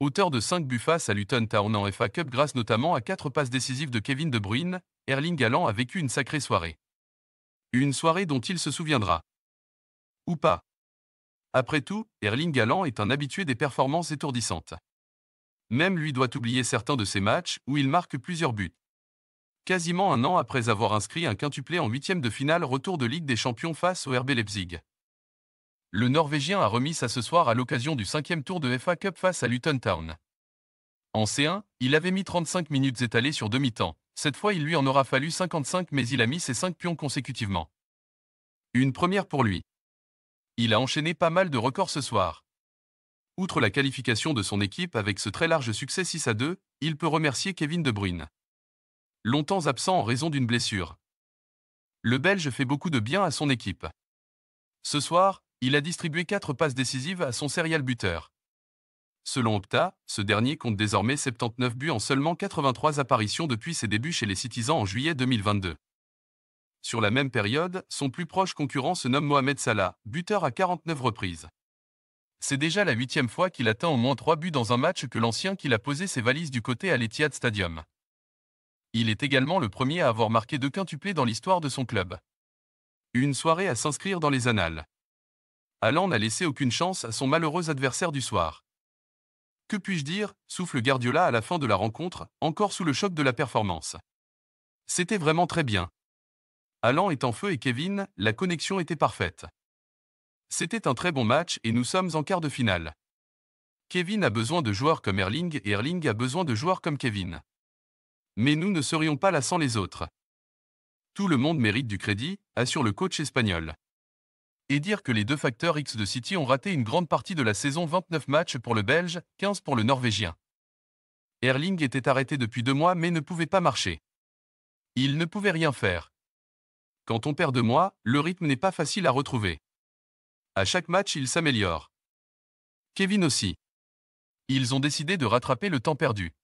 Auteur de 5 buts face à Luton Town en FA Cup grâce notamment à 4 passes décisives de Kevin De Bruyne, Erling Galland a vécu une sacrée soirée. Une soirée dont il se souviendra. Ou pas. Après tout, Erling Galland est un habitué des performances étourdissantes. Même lui doit oublier certains de ses matchs où il marque plusieurs buts. Quasiment un an après avoir inscrit un quintuplé en huitième de finale retour de Ligue des Champions face au RB Leipzig. Le Norvégien a remis ça ce soir à l'occasion du cinquième tour de FA Cup face à Luton Town. En C1, il avait mis 35 minutes étalées sur demi-temps. Cette fois, il lui en aura fallu 55 mais il a mis ses 5 pions consécutivement. Une première pour lui. Il a enchaîné pas mal de records ce soir. Outre la qualification de son équipe avec ce très large succès 6 à 2, il peut remercier Kevin De Bruyne. Longtemps absent en raison d'une blessure. Le Belge fait beaucoup de bien à son équipe. Ce soir, il a distribué 4 passes décisives à son serial buteur. Selon Opta, ce dernier compte désormais 79 buts en seulement 83 apparitions depuis ses débuts chez les Citizens en juillet 2022. Sur la même période, son plus proche concurrent se nomme Mohamed Salah, buteur à 49 reprises. C'est déjà la huitième fois qu'il atteint au moins 3 buts dans un match que l'ancien qu'il a posé ses valises du côté à l'Etihad Stadium. Il est également le premier à avoir marqué deux quintuplés dans l'histoire de son club. Une soirée à s'inscrire dans les annales. Alain n'a laissé aucune chance à son malheureux adversaire du soir. Que puis-je dire souffle Guardiola à la fin de la rencontre, encore sous le choc de la performance. C'était vraiment très bien. Alan est en feu et Kevin, la connexion était parfaite. C'était un très bon match et nous sommes en quart de finale. Kevin a besoin de joueurs comme Erling et Erling a besoin de joueurs comme Kevin. Mais nous ne serions pas là sans les autres. Tout le monde mérite du crédit, assure le coach espagnol et dire que les deux facteurs X de City ont raté une grande partie de la saison 29 matchs pour le Belge, 15 pour le Norvégien. Erling était arrêté depuis deux mois mais ne pouvait pas marcher. Il ne pouvait rien faire. Quand on perd deux mois, le rythme n'est pas facile à retrouver. À chaque match, il s'améliore. Kevin aussi. Ils ont décidé de rattraper le temps perdu.